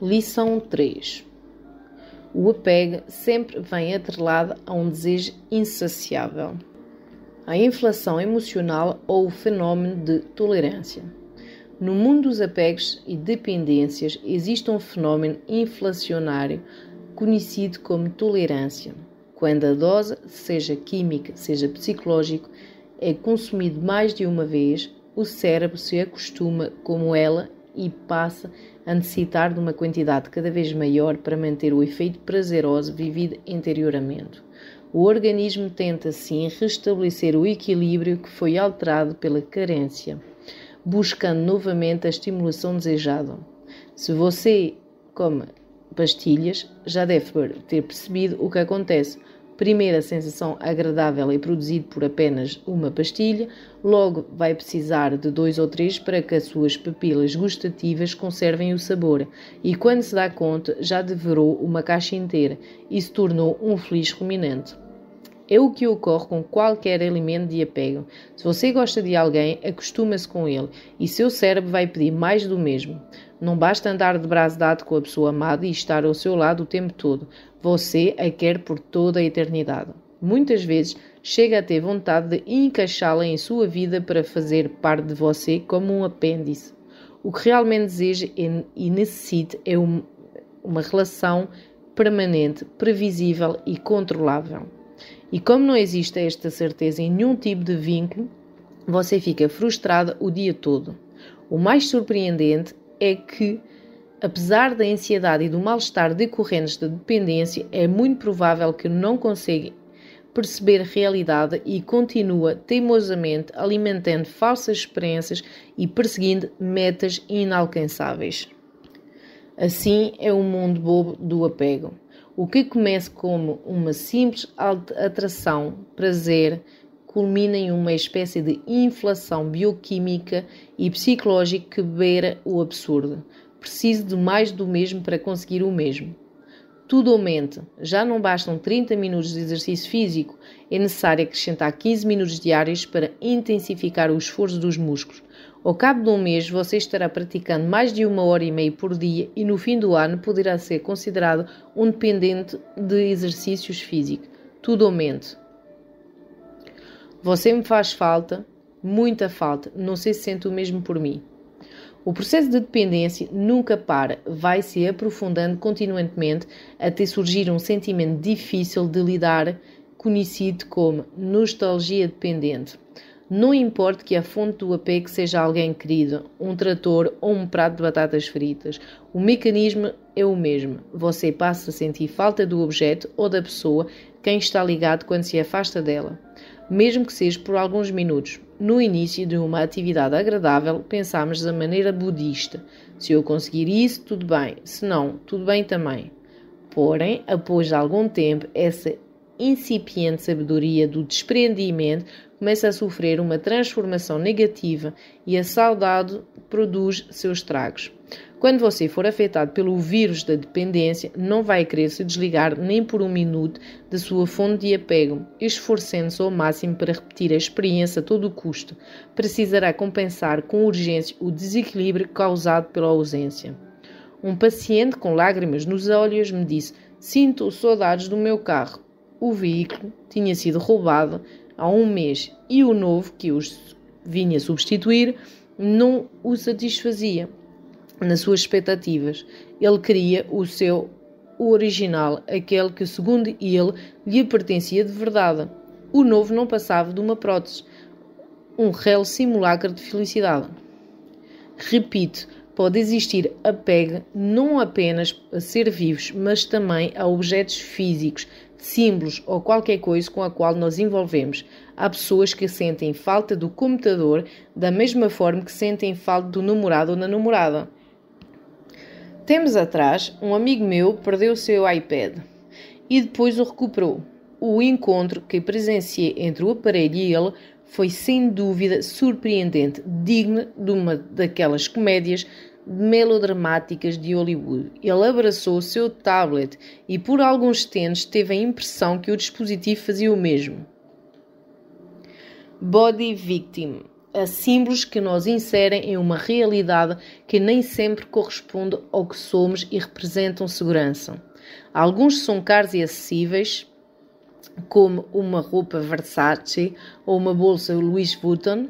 Lição 3. O apego sempre vem atrelado a um desejo insaciável. A inflação emocional ou o fenómeno de tolerância. No mundo dos apegos e dependências existe um fenómeno inflacionário conhecido como tolerância. Quando a dose, seja química, seja psicológico, é consumida mais de uma vez, o cérebro se acostuma como ela e passa a necessitar de uma quantidade cada vez maior para manter o efeito prazeroso vivido anteriormente. O organismo tenta assim restabelecer o equilíbrio que foi alterado pela carência, buscando novamente a estimulação desejada. Se você come pastilhas, já deve ter percebido o que acontece primeira sensação agradável é produzido por apenas uma pastilha, logo vai precisar de dois ou três para que as suas papilas gustativas conservem o sabor, e quando se dá conta já devorou uma caixa inteira e se tornou um feliz ruminante. É o que ocorre com qualquer alimento de apego. Se você gosta de alguém, acostuma-se com ele e seu cérebro vai pedir mais do mesmo. Não basta andar de braço dado com a pessoa amada e estar ao seu lado o tempo todo. Você a quer por toda a eternidade. Muitas vezes chega a ter vontade de encaixá-la em sua vida para fazer parte de você como um apêndice. O que realmente deseja e necessita é uma relação permanente, previsível e controlável. E como não existe esta certeza em nenhum tipo de vínculo, você fica frustrada o dia todo. O mais surpreendente é que, apesar da ansiedade e do mal-estar decorrentes da dependência, é muito provável que não consiga perceber a realidade e continua teimosamente alimentando falsas esperanças e perseguindo metas inalcançáveis. Assim é o mundo bobo do apego. O que começa como uma simples atração, prazer, culmina em uma espécie de inflação bioquímica e psicológica que beira o absurdo. Preciso de mais do mesmo para conseguir o mesmo. Tudo aumenta. Já não bastam 30 minutos de exercício físico, é necessário acrescentar 15 minutos diários para intensificar o esforço dos músculos. Ao cabo de um mês, você estará praticando mais de uma hora e meia por dia e no fim do ano poderá ser considerado um dependente de exercícios físicos. Tudo aumenta. Você me faz falta, muita falta. Não sei se sente o mesmo por mim. O processo de dependência nunca para, vai se aprofundando continuamente até surgir um sentimento difícil de lidar, conhecido como nostalgia dependente. Não importa que a fonte do apego seja alguém querido, um trator ou um prato de batatas fritas, o mecanismo é o mesmo. Você passa a sentir falta do objeto ou da pessoa quem está ligado quando se afasta dela mesmo que seja por alguns minutos. No início de uma atividade agradável, pensamos da maneira budista. Se eu conseguir isso, tudo bem. Se não, tudo bem também. Porém, após algum tempo, essa incipiente sabedoria do desprendimento começa a sofrer uma transformação negativa e a saudade produz seus tragos. Quando você for afetado pelo vírus da dependência, não vai querer se desligar nem por um minuto da sua fonte de apego, esforçando-se ao máximo para repetir a experiência a todo o custo. Precisará compensar com urgência o desequilíbrio causado pela ausência. Um paciente com lágrimas nos olhos me disse: Sinto saudades do meu carro. O veículo tinha sido roubado há um mês e o novo que os vinha substituir não o satisfazia nas suas expectativas. Ele queria o seu original, aquele que, segundo ele, lhe pertencia de verdade. O novo não passava de uma prótese, um réu simulacro de felicidade. Repito, pode existir apego não apenas a ser vivos, mas também a objetos físicos, símbolos ou qualquer coisa com a qual nos envolvemos. Há pessoas que sentem falta do computador da mesma forma que sentem falta do namorado ou da namorada tempos atrás, um amigo meu perdeu o seu iPad e depois o recuperou. O encontro que presenciei entre o aparelho e ele foi sem dúvida surpreendente, digno de uma daquelas comédias melodramáticas de Hollywood. Ele abraçou o seu tablet e por alguns tentos teve a impressão que o dispositivo fazia o mesmo. Body Victim a símbolos que nos inserem em uma realidade que nem sempre corresponde ao que somos e representam segurança. Alguns são caros e acessíveis, como uma roupa Versace ou uma bolsa Louis Vuitton,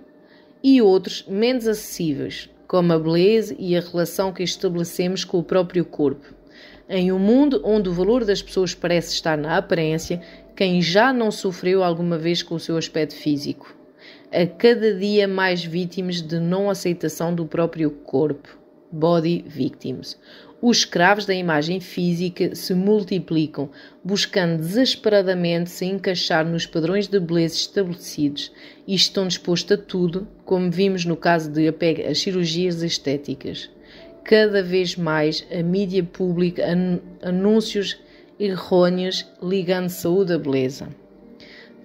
e outros menos acessíveis, como a beleza e a relação que estabelecemos com o próprio corpo. Em um mundo onde o valor das pessoas parece estar na aparência, quem já não sofreu alguma vez com o seu aspecto físico? a cada dia mais vítimas de não aceitação do próprio corpo. Body victims. Os escravos da imagem física se multiplicam, buscando desesperadamente se encaixar nos padrões de beleza estabelecidos e estão dispostos a tudo, como vimos no caso de apego cirurgias estéticas. Cada vez mais a mídia pública anúncios errôneos ligando saúde à beleza.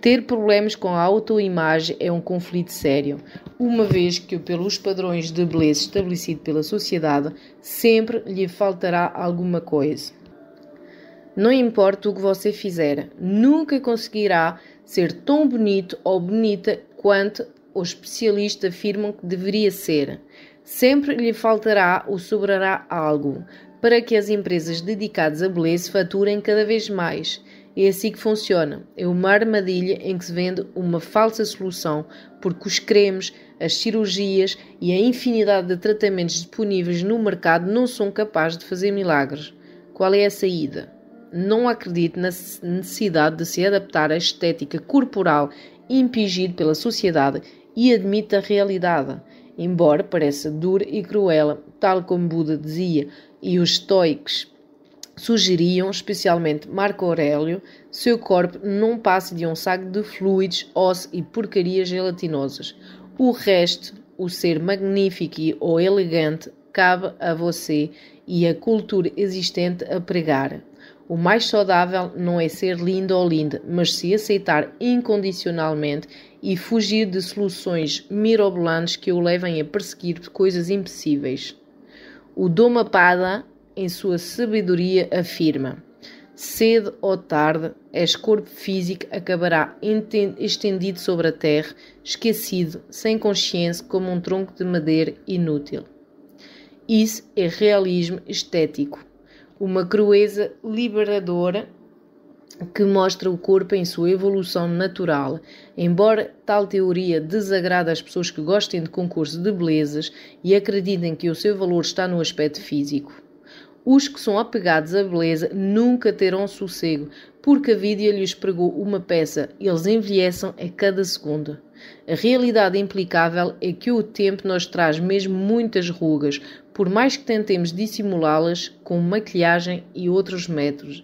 Ter problemas com a autoimagem é um conflito sério, uma vez que, pelos padrões de beleza estabelecido pela sociedade, sempre lhe faltará alguma coisa. Não importa o que você fizer, nunca conseguirá ser tão bonito ou bonita quanto o especialista afirma que deveria ser. Sempre lhe faltará ou sobrará algo para que as empresas dedicadas à beleza faturem cada vez mais é assim que funciona. É uma armadilha em que se vende uma falsa solução, porque os cremes, as cirurgias e a infinidade de tratamentos disponíveis no mercado não são capazes de fazer milagres. Qual é a saída? Não acredito na necessidade de se adaptar à estética corporal impingida pela sociedade e admita a realidade, embora pareça dura e cruel, tal como Buda dizia e os estoicos sugeriam especialmente Marco Aurélio seu corpo não passe de um saco de fluidos, ossos e porcarias gelatinosas. O resto, o ser magnífico ou elegante, cabe a você e a cultura existente a pregar. O mais saudável não é ser lindo ou linda, mas se aceitar incondicionalmente e fugir de soluções mirobolantes que o levem a perseguir coisas impossíveis. O Domapada em sua sabedoria, afirma: Cedo ou tarde, este corpo físico acabará estendido sobre a terra, esquecido, sem consciência, como um tronco de madeira inútil. Isso é realismo estético, uma crueza liberadora que mostra o corpo em sua evolução natural. Embora tal teoria desagrade às pessoas que gostem de concurso de belezas e acreditem que o seu valor está no aspecto físico, os que são apegados à beleza nunca terão sossego, porque a vida lhes pregou uma peça, eles envelhecem a cada segundo. A realidade implicável é que o tempo nos traz mesmo muitas rugas, por mais que tentemos dissimulá-las com maquilhagem e outros métodos.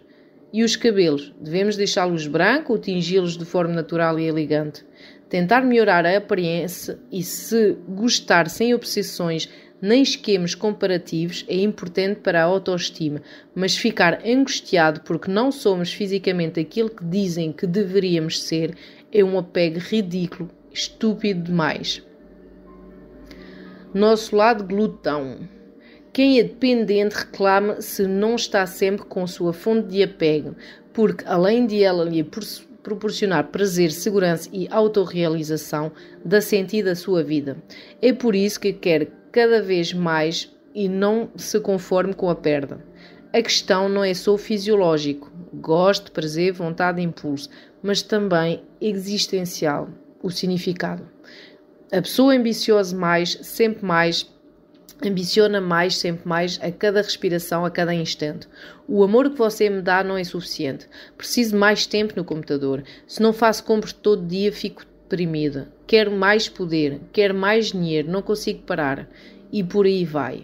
E os cabelos? Devemos deixá-los brancos ou tingi-los de forma natural e elegante? Tentar melhorar a aparência e, se gostar sem obsessões, nem esquemas comparativos é importante para a autoestima, mas ficar angustiado porque não somos fisicamente aquilo que dizem que deveríamos ser é um apego ridículo, estúpido demais. Nosso lado glutão. Quem é dependente reclama se não está sempre com sua fonte de apego, porque além de ela lhe proporcionar prazer, segurança e autorrealização, dá sentido à sua vida. É por isso que quer cada vez mais e não se conforme com a perda. A questão não é só fisiológico, gosto, prazer, vontade, impulso, mas também existencial, o significado. A pessoa ambiciosa mais, sempre mais, ambiciona mais, sempre mais, a cada respiração, a cada instante. O amor que você me dá não é suficiente. Preciso mais tempo no computador. Se não faço compras todo dia, fico deprimida quero mais poder, quero mais dinheiro, não consigo parar. E por aí vai.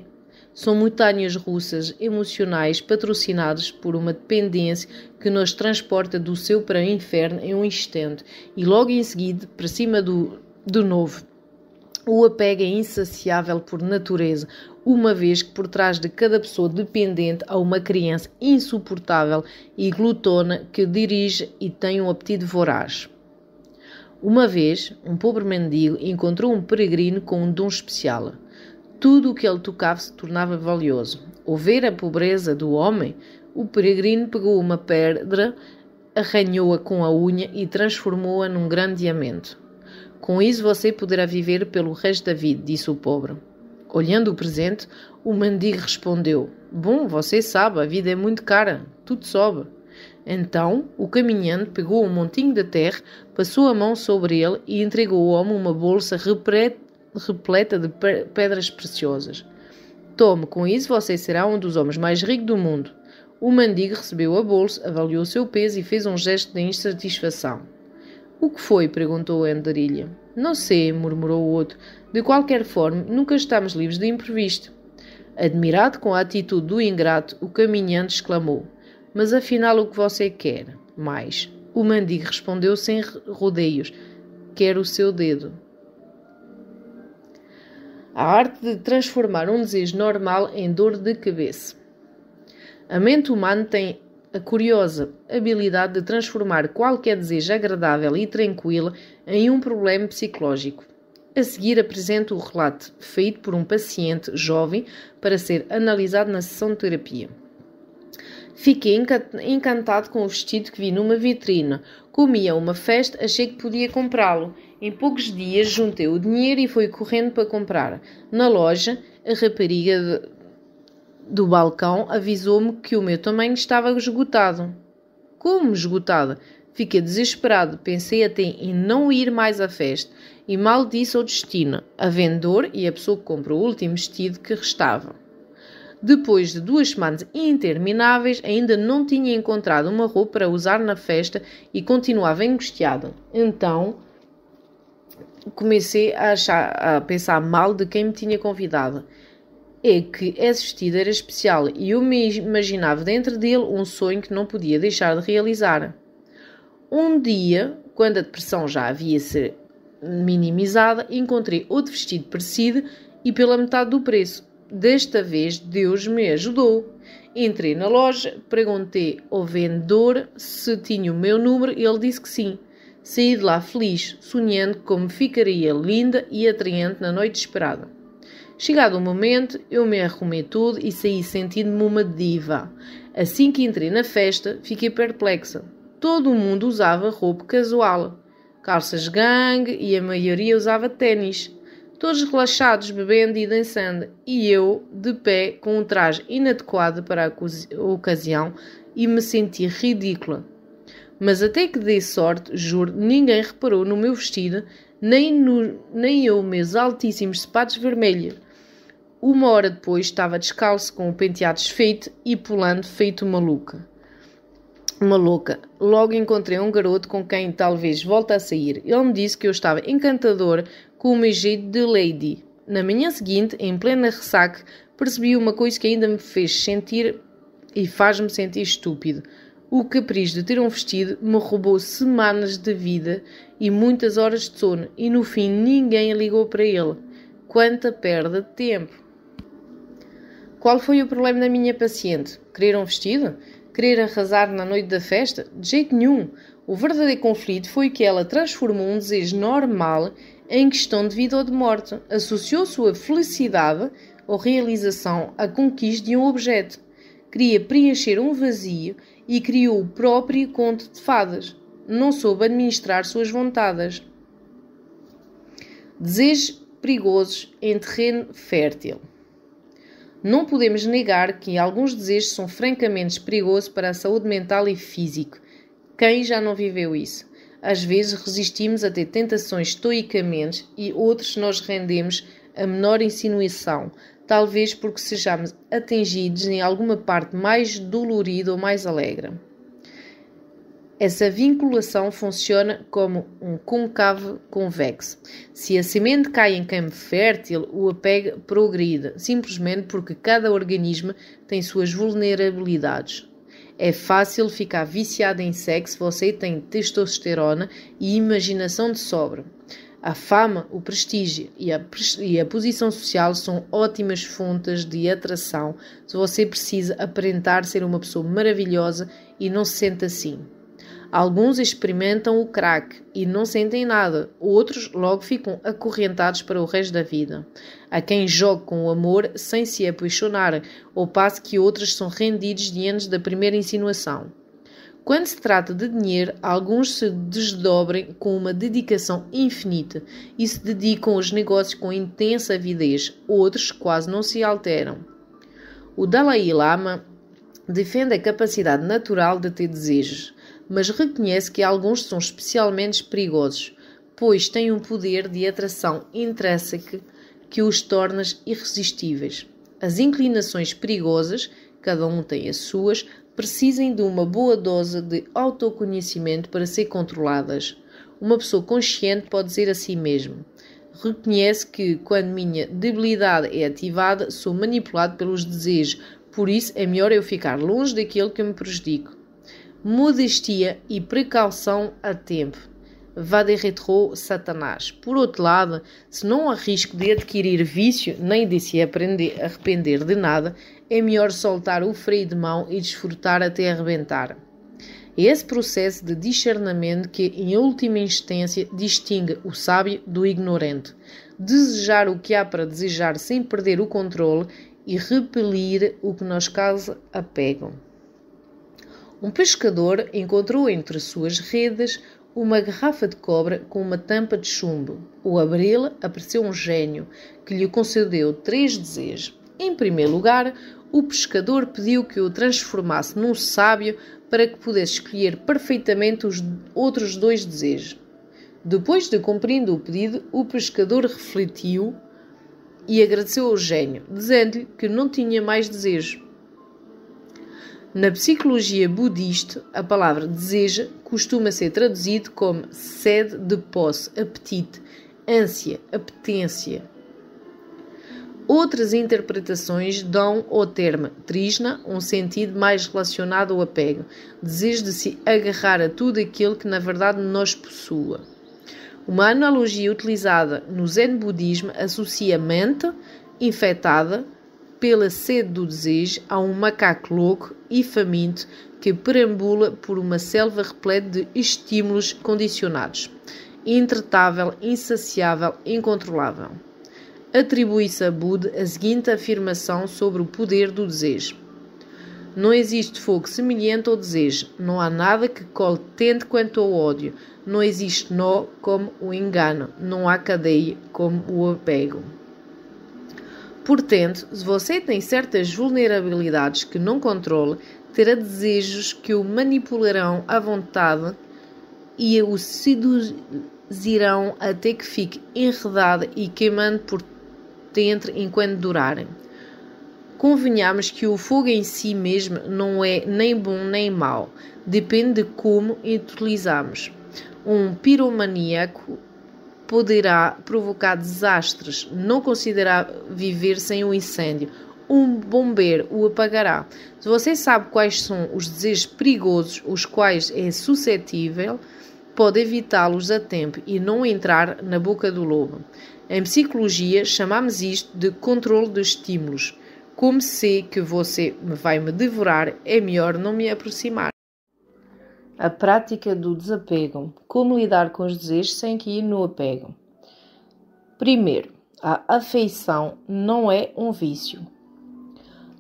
São montanhas russas emocionais patrocinadas por uma dependência que nos transporta do céu para o inferno em um instante e logo em seguida para cima do, do novo. O apego é insaciável por natureza, uma vez que por trás de cada pessoa dependente há uma criança insuportável e glutona que dirige e tem um apetite voraz. Uma vez, um pobre mendigo encontrou um peregrino com um dom especial. Tudo o que ele tocava se tornava valioso. Ao ver a pobreza do homem, o peregrino pegou uma pedra, arranhou-a com a unha e transformou-a num grande diamante. Com isso você poderá viver pelo resto da vida, disse o pobre. Olhando o presente, o mendigo respondeu: Bom, você sabe, a vida é muito cara, tudo sobe. Então o caminhante pegou um montinho de terra, passou a mão sobre ele e entregou ao homem uma bolsa repleta de pedras preciosas. Tome, com isso você será um dos homens mais ricos do mundo. O mendigo recebeu a bolsa, avaliou seu peso e fez um gesto de insatisfação. O que foi? perguntou a andarilha. Não sei, murmurou o outro. De qualquer forma, nunca estamos livres de imprevisto. Admirado com a atitude do ingrato, o caminhante exclamou: mas afinal, o que você quer? Mais. O mendigo respondeu sem rodeios: Quero o seu dedo. A arte de transformar um desejo normal em dor de cabeça. A mente humana tem a curiosa habilidade de transformar qualquer desejo agradável e tranquilo em um problema psicológico. A seguir apresento o relato feito por um paciente jovem para ser analisado na sessão de terapia. Fiquei encantado com o vestido que vi numa vitrina. Comia uma festa, achei que podia comprá-lo. Em poucos dias juntei o dinheiro e fui correndo para comprar. Na loja, a rapariga do balcão avisou-me que o meu tamanho estava esgotado. Como esgotado? Fiquei desesperado, pensei até em não ir mais à festa e mal disse ao destino, a vendedor e a pessoa que comprou o último vestido que restava. Depois de duas semanas intermináveis, ainda não tinha encontrado uma roupa para usar na festa e continuava angustiada. Então comecei a, achar, a pensar mal de quem me tinha convidado é que esse vestido era especial e eu me imaginava dentro dele um sonho que não podia deixar de realizar. Um dia, quando a depressão já havia se minimizada, encontrei outro vestido parecido e pela metade do preço. Desta vez Deus me ajudou. Entrei na loja, perguntei ao vendedor se tinha o meu número e ele disse que sim. Saí de lá feliz, sonhando como ficaria linda e atraente na noite esperada. Chegado o momento, eu me arrumei tudo e saí sentindo-me uma diva. Assim que entrei na festa, fiquei perplexa. Todo mundo usava roupa casual, calças gangue e a maioria usava ténis todos relaxados, bebendo e dançando, e eu, de pé, com um traje inadequado para a ocasião e me senti ridícula. Mas até que dei sorte, juro, ninguém reparou no meu vestido, nem, no, nem eu meus altíssimos sapatos vermelhos. Uma hora depois estava descalço com o penteado desfeito e pulando feito maluca. Uma louca. Logo encontrei um garoto com quem talvez volte a sair. Ele me disse que eu estava encantador, com o jeito de Lady. Na manhã seguinte, em plena ressaca, percebi uma coisa que ainda me fez sentir e faz-me sentir estúpido. O capricho de ter um vestido me roubou semanas de vida e muitas horas de sono, e no fim ninguém ligou para ele. Quanta perda de tempo! Qual foi o problema da minha paciente? Querer um vestido? Querer arrasar na noite da festa? De jeito nenhum! O verdadeiro conflito foi que ela transformou um desejo normal em questão de vida ou de morte, associou sua felicidade ou realização à conquista de um objeto, queria preencher um vazio e criou o próprio conto de fadas. Não soube administrar suas vontades. Desejos perigosos em terreno fértil. Não podemos negar que alguns desejos são francamente perigosos para a saúde mental e física. Quem já não viveu isso? Às vezes resistimos a ter tentações estoicamente e outros nós rendemos a menor insinuação, talvez porque sejamos atingidos em alguma parte mais dolorida ou mais alegre. Essa vinculação funciona como um côncavo convexo. Se a semente cai em campo fértil, o apego progride, simplesmente porque cada organismo tem suas vulnerabilidades. É fácil ficar viciada em sexo, você tem testosterona e imaginação de sobra. A fama, o prestígio e a, e a posição social são ótimas fontes de atração se você precisa aparentar ser uma pessoa maravilhosa e não se sente assim. Alguns experimentam o crack e não sentem nada, outros logo ficam acorrentados para o resto da vida. Há quem jogue com o amor sem se apaixonar, ao passo que outros são rendidos diante da primeira insinuação. Quando se trata de dinheiro, alguns se desdobrem com uma dedicação infinita e se dedicam aos negócios com intensa avidez, outros quase não se alteram. O Dalai Lama defende a capacidade natural de ter desejos mas reconhece que alguns são especialmente perigosos, pois têm um poder de atração intrínseca que os torna irresistíveis. As inclinações perigosas, cada um tem as suas, precisam de uma boa dose de autoconhecimento para ser controladas. Uma pessoa consciente pode dizer a si mesmo: reconhece que quando minha debilidade é ativada, sou manipulado pelos desejos, por isso é melhor eu ficar longe daquilo que me prejudico modestia e precaução a tempo. Vá Vaderretrou Satanás. Por outro lado, se não há risco de adquirir vício nem de se aprender, arrepender de nada, é melhor soltar o freio de mão e desfrutar até arrebentar. É esse processo de discernimento que, em última instância, distingue o sábio do ignorante. Desejar o que há para desejar sem perder o controle e repelir o que nos causa apego. Um pescador encontrou entre suas redes uma garrafa de cobre com uma tampa de chumbo. Ao abri-la, apareceu um gênio que lhe concedeu três desejos. Em primeiro lugar, o pescador pediu que o transformasse num sábio para que pudesse escolher perfeitamente os outros dois desejos. Depois de cumprindo o pedido, o pescador refletiu e agradeceu ao gênio, dizendo-lhe que não tinha mais desejos. Na psicologia budista, a palavra deseja costuma ser traduzido como sede de posse, apetite, ânsia, apetência. Outras interpretações dão ao termo Trishna um sentido mais relacionado ao apego, desejo de se agarrar a tudo aquilo que na verdade nos possua. Uma analogia utilizada no Zen budismo associa mente infectada pela sede do desejo a um macaco louco e faminto que perambula por uma selva repleta de estímulos condicionados, intratável, insaciável, incontrolável. Atribui-se a Buda a seguinte afirmação sobre o poder do desejo. Não existe fogo semelhante ao desejo, não há nada que cole tanto quanto ao ódio, não existe nó como o engano, não há cadeia como o apego. Portanto, se você tem certas vulnerabilidades que não controla, terá desejos que o manipularão à vontade e o seduzirão até que fique enredado e queimando por dentro enquanto durarem. Convenhamos que o fogo em si mesmo não é nem bom nem mau, depende de como utilizamos. Um piromaníaco poderá provocar desastres. Não considerar viver sem um incêndio. Um bombeiro o apagará. Se você sabe quais são os desejos perigosos, os quais é suscetível, pode evitá-los a tempo e não entrar na boca do lobo. Em psicologia, chamamos isto de controle dos estímulos. Como sei que você vai me devorar, é melhor não me aproximar. A prática do desapego. Como lidar com os desejos sem cair no apego? Primeiro, a afeição não é um vício.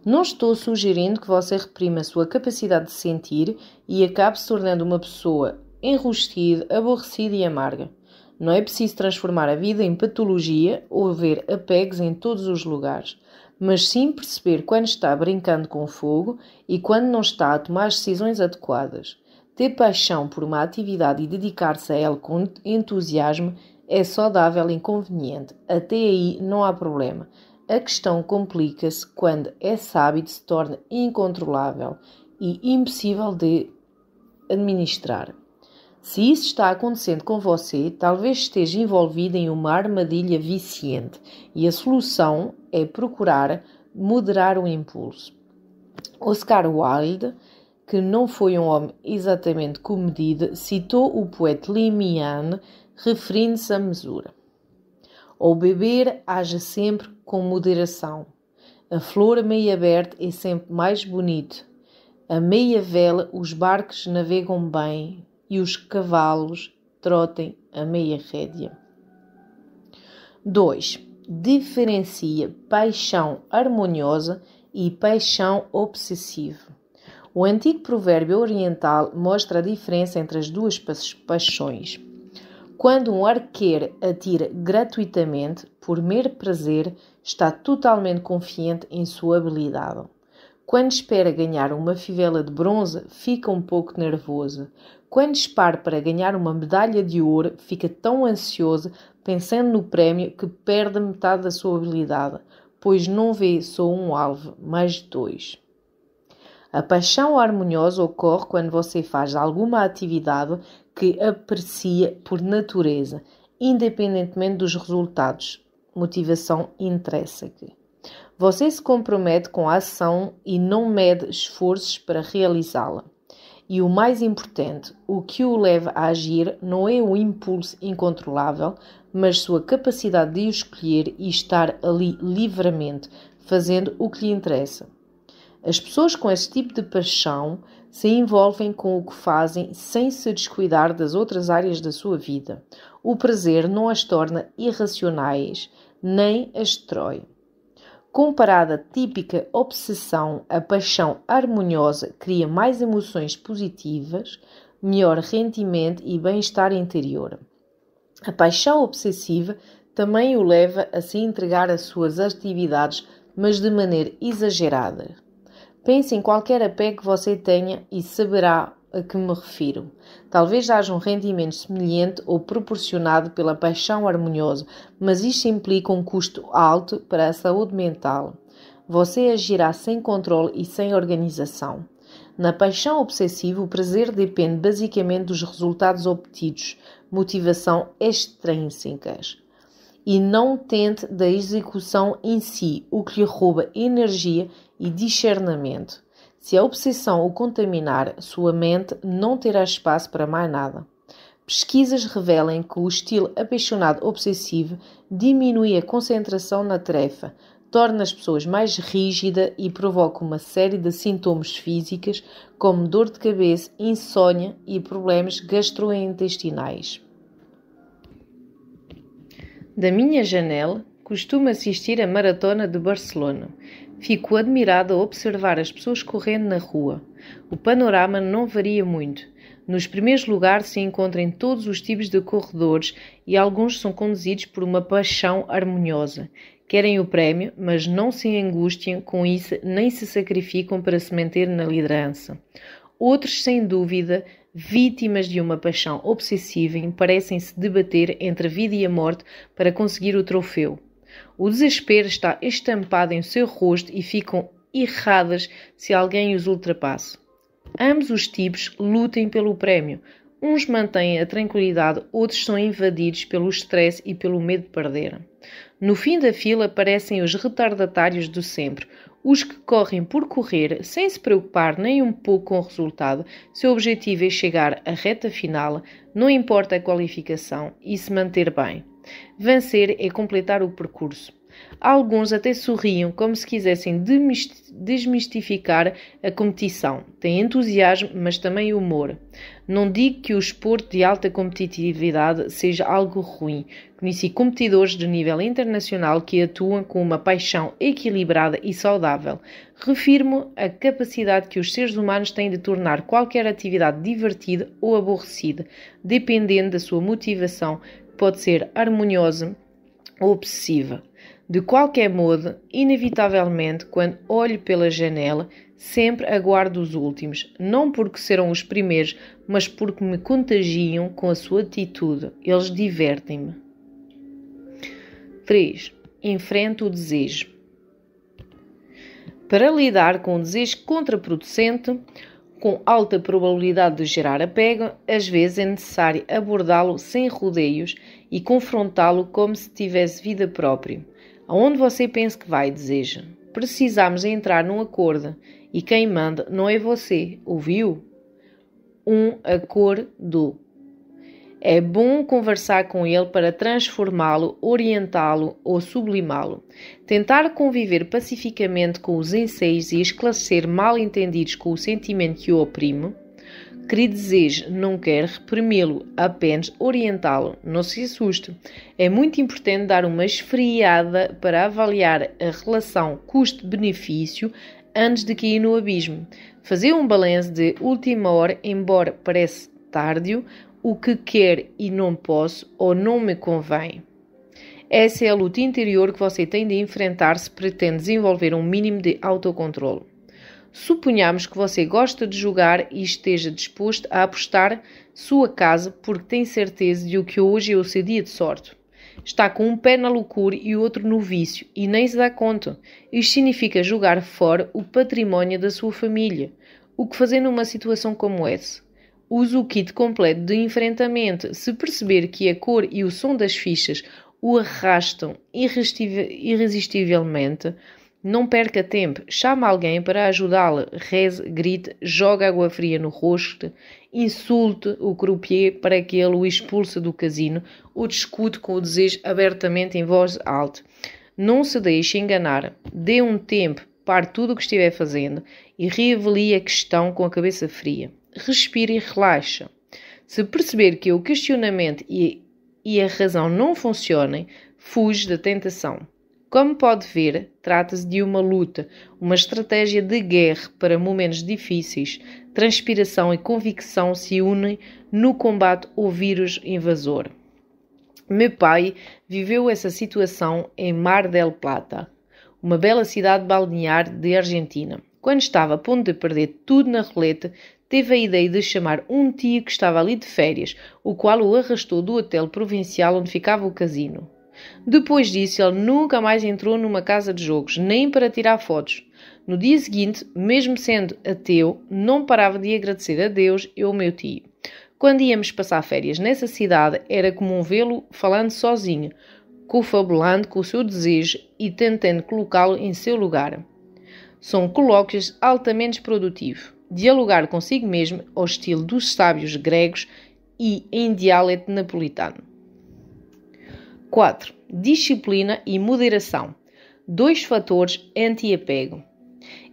Não estou sugerindo que você reprima a sua capacidade de sentir e acabe se tornando uma pessoa enrustida, aborrecida e amarga. Não é preciso transformar a vida em patologia ou ver apegos em todos os lugares, mas sim perceber quando está brincando com o fogo e quando não está a tomar as decisões adequadas. Ter paixão por uma atividade e dedicar-se a ela com entusiasmo é saudável e conveniente. Até aí não há problema. A questão complica-se quando esse hábito se torna incontrolável e impossível de administrar. Se isso está acontecendo com você, talvez esteja envolvido em uma armadilha viciante e a solução é procurar moderar o impulso. Oscar Wilde que não foi um homem exatamente comedido, citou o poeta Limiane, referindo-se à mesura. Ao beber, haja sempre com moderação. A flor meia aberta é sempre mais bonito. A meia vela os barcos navegam bem e os cavalos trotem a meia rédea. 2. Diferencia paixão harmoniosa e paixão obsessiva. O antigo provérbio oriental mostra a diferença entre as duas paixões. Quando um arqueiro atira gratuitamente, por mero prazer, está totalmente confiante em sua habilidade. Quando espera ganhar uma fivela de bronze, fica um pouco nervoso. Quando dispara para ganhar uma medalha de ouro, fica tão ansioso, pensando no prémio, que perde metade da sua habilidade, pois não vê só um alvo, mas dois. A paixão harmoniosa ocorre quando você faz alguma atividade que aprecia por natureza, independentemente dos resultados. Motivação intrínseca. Você se compromete com a ação e não mede esforços para realizá-la. E o mais importante, o que o leva a agir não é o impulso incontrolável, mas sua capacidade de escolher e estar ali livremente, fazendo o que lhe interessa. As pessoas com este tipo de paixão se envolvem com o que fazem sem se descuidar das outras áreas da sua vida. O prazer não as torna irracionais, nem as destrói. Comparada à típica obsessão, a paixão harmoniosa cria mais emoções positivas, melhor rendimento e bem-estar interior. A paixão obsessiva também o leva a se entregar às suas atividades, mas de maneira exagerada. Pense em qualquer apego que você tenha e saberá a que me refiro. Talvez haja um rendimento semelhante ou proporcionado pela paixão harmoniosa, mas isto implica um custo alto para a saúde mental. Você agirá sem controle e sem organização. Na paixão obsessiva, o prazer depende basicamente dos resultados obtidos, motivação extrínsecas e não tente da execução em si, o que lhe rouba energia e discernimento. Se a obsessão o contaminar, sua mente não terá espaço para mais nada. Pesquisas revelam que o estilo apaixonado obsessivo diminui a concentração na tarefa, torna as pessoas mais rígidas e provoca uma série de sintomas físicos, como dor de cabeça, insônia e problemas gastrointestinais. Da minha janela, costumo assistir a Maratona de Barcelona, Fico admirado a observar as pessoas correndo na rua. O panorama não varia muito. Nos primeiros lugares se encontram todos os tipos de corredores e alguns são conduzidos por uma paixão harmoniosa. Querem o prémio, mas não se angustiam com isso nem se sacrificam para se manter na liderança. Outros, sem dúvida, vítimas de uma paixão obsessiva, parecem se debater entre a vida e a morte para conseguir o troféu. O desespero está estampado em seu rosto e ficam erradas se alguém os ultrapassa. Ambos os tipos lutem pelo prémio. Uns mantêm a tranquilidade, outros são invadidos pelo estresse e pelo medo de perder. No fim da fila aparecem os retardatários do sempre, os que correm por correr sem se preocupar nem um pouco com o resultado. Seu objetivo é chegar à reta final, não importa a qualificação, e se manter bem. Vencer é completar o percurso. Alguns até sorriam como se quisessem desmistificar a competição. Tem entusiasmo, mas também humor. Não digo que o esporte de alta competitividade seja algo ruim. Conheci competidores de nível internacional que atuam com uma paixão equilibrada e saudável. Refirmo a capacidade que os seres humanos têm de tornar qualquer atividade divertida ou aborrecida, dependendo da sua motivação, pode ser harmoniosa ou obsessiva. De qualquer modo, inevitavelmente, quando olho pela janela, sempre aguardo os últimos, não porque serão os primeiros, mas porque me contagiam com a sua atitude. Eles divertem-me. 3. Enfrento o desejo. Para lidar com o desejo contraproducente, com alta probabilidade de gerar apego, às vezes é necessário abordá-lo sem rodeios e confrontá-lo como se tivesse vida própria. Aonde você pensa que vai, deseja. Precisamos entrar num acordo e quem manda não é você, ouviu? Um acordo. É bom conversar com ele para transformá-lo, orientá-lo ou sublimá-lo. Tentar conviver pacificamente com os anseios e esclarecer mal entendidos com o sentimento que o oprime. Que desejo não quer reprimi-lo, apenas orientá-lo. Não se assuste. É muito importante dar uma esfriada para avaliar a relação custo-benefício antes de cair no abismo. Fazer um balanço de última hora, embora pareça tardio, o que quer e não posso ou não me convém. Essa é a luta interior que você tem de enfrentar se pretende desenvolver um mínimo de autocontrole. Suponhamos que você gosta de jogar e esteja disposto a apostar sua casa porque tem certeza de que hoje é o seu dia de sorte. Está com um pé na loucura e outro no vício e nem se dá conta. Isto significa jogar fora o património da sua família. O que fazer numa situação como essa? Use o kit completo de enfrentamento. Se perceber que a cor e o som das fichas o arrastam irresistivelmente, não perca tempo. Chame alguém para ajudá-lo. Reze, grite, joga água fria no rosto, insulte o croupier para que ele o expulse do casino ou discute com o desejo abertamente em voz alta. Não se deixe enganar. Dê um tempo pare tudo o que estiver fazendo e reavalie a questão com a cabeça fria respira e relaxa. Se perceber que o questionamento e, e a razão não funcionem, fuge da tentação. Como pode ver, trata-se de uma luta, uma estratégia de guerra para momentos difíceis. Transpiração e convicção se unem no combate ao vírus invasor. Meu pai viveu essa situação em Mar del Plata, uma bela cidade balnear de Argentina. Quando estava a ponto de perder tudo na roleta, teve a ideia de chamar um tio que estava ali de férias, o qual o arrastou do hotel provincial onde ficava o casino. Depois disso, ele nunca mais entrou numa casa de jogos, nem para tirar fotos. No dia seguinte, mesmo sendo ateu, não parava de agradecer a Deus e ao meu tio. Quando íamos passar férias nessa cidade, era comum vê-lo falando sozinho, confabulando com o seu desejo e tentando colocá-lo em seu lugar. São colóquios altamente produtivo, dialogar consigo mesmo ao estilo dos sábios gregos e em dialeto napolitano. 4. Disciplina e moderação. Dois fatores anti-apego.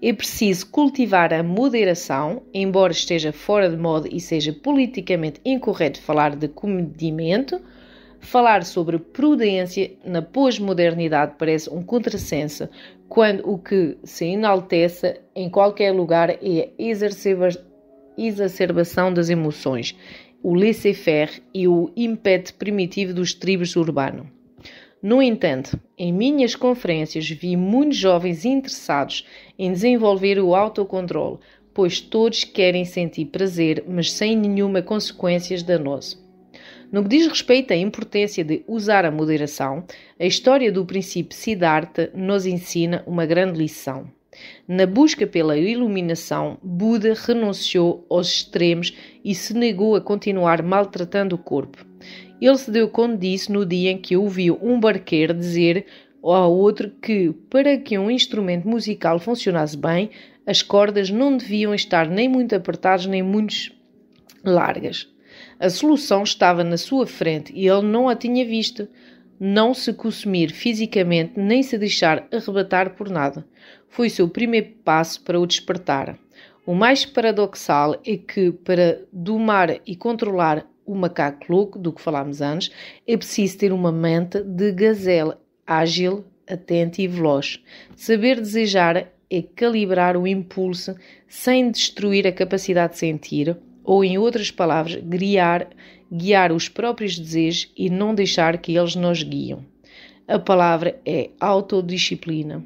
É preciso cultivar a moderação, embora esteja fora de moda e seja politicamente incorreto falar de comedimento, Falar sobre prudência na pós-modernidade parece um contrassenso, quando o que se enaltece em qualquer lugar é a exacerbação das emoções, o laissez-faire e o ímpeto primitivo dos tribos urbanos. No entanto, em minhas conferências vi muitos jovens interessados em desenvolver o autocontrole, pois todos querem sentir prazer, mas sem nenhuma consequência danosa. No que diz respeito à importância de usar a moderação, a história do princípio Siddhartha nos ensina uma grande lição. Na busca pela iluminação, Buda renunciou aos extremos e se negou a continuar maltratando o corpo. Ele se deu conta disso no dia em que ouviu um barqueiro dizer ao outro que, para que um instrumento musical funcionasse bem, as cordas não deviam estar nem muito apertadas nem muito largas. A solução estava na sua frente e ele não a tinha visto. Não se consumir fisicamente nem se deixar arrebatar por nada. Foi seu primeiro passo para o despertar. O mais paradoxal é que, para domar e controlar o macaco louco, do que falámos antes, é preciso ter uma mente de gazela, ágil, atenta e veloz. Saber desejar é calibrar o impulso sem destruir a capacidade de sentir ou, em outras palavras, guiar, guiar os próprios desejos e não deixar que eles nos guiam. A palavra é autodisciplina.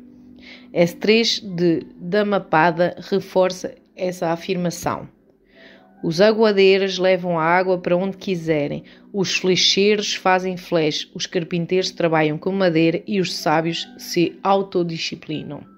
S3 de Damapada reforça essa afirmação. Os aguadeiros levam a água para onde quiserem, os flecheiros fazem flechas. os carpinteiros trabalham com madeira e os sábios se autodisciplinam.